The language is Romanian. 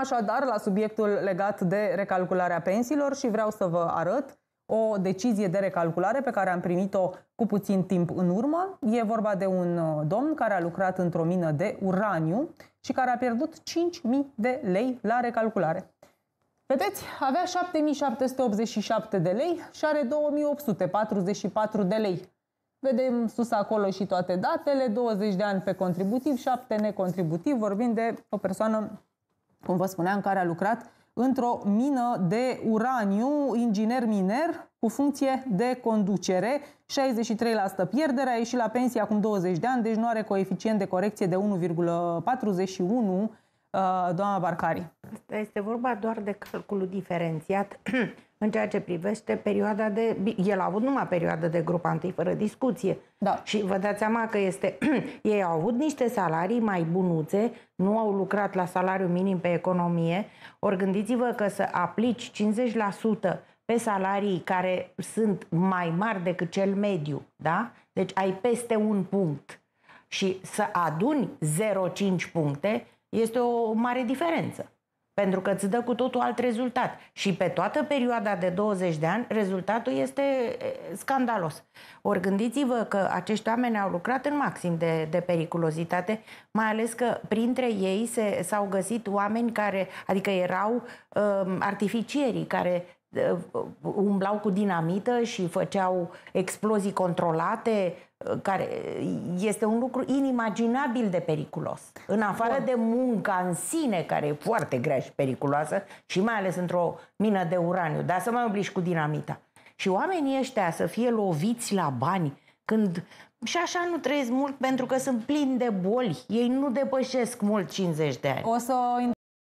așadar la subiectul legat de recalcularea pensiilor și vreau să vă arăt o decizie de recalculare pe care am primit-o cu puțin timp în urmă. E vorba de un uh, domn care a lucrat într-o mină de uraniu și care a pierdut 5.000 de lei la recalculare. Vedeți, avea 7787 de lei și are 2844 de lei. Vedem sus acolo și toate datele, 20 de ani pe contributiv, 7 necontributiv, vorbim de o persoană cum vă spuneam, care a lucrat într-o mină de uraniu, inginer miner, cu funcție de conducere, 63% pierdere, a ieșit la pensie acum 20 de ani, deci nu are coeficient de corecție de 1,41, uh, doamna Barcari. Dar este vorba doar de calculul diferențiat în ceea ce privește perioada de... El a avut numai perioada de grupa întâi, fără discuție. Da. Și vă dați seama că este... ei au avut niște salarii mai bunuțe, nu au lucrat la salariu minim pe economie. Ori gândiți-vă că să aplici 50% pe salarii care sunt mai mari decât cel mediu, da? Deci ai peste un punct și să aduni 0,5 puncte este o mare diferență. Pentru că îți dă cu totul alt rezultat. Și pe toată perioada de 20 de ani, rezultatul este scandalos. Ori gândiți-vă că acești oameni au lucrat în maxim de, de periculozitate, mai ales că printre ei se, s-au găsit oameni care, adică erau um, artificierii care Uh, umblau cu dinamită și făceau explozii controlate, uh, care este un lucru inimaginabil de periculos. În afară Bun. de munca în sine, care e foarte grea și periculoasă, și mai ales într-o mină de uraniu, dar să mai obliși cu dinamita. Și oamenii ăștia să fie loviți la bani, când și așa nu trăiesc mult pentru că sunt plini de boli. Ei nu depășesc mult 50 de ani. O să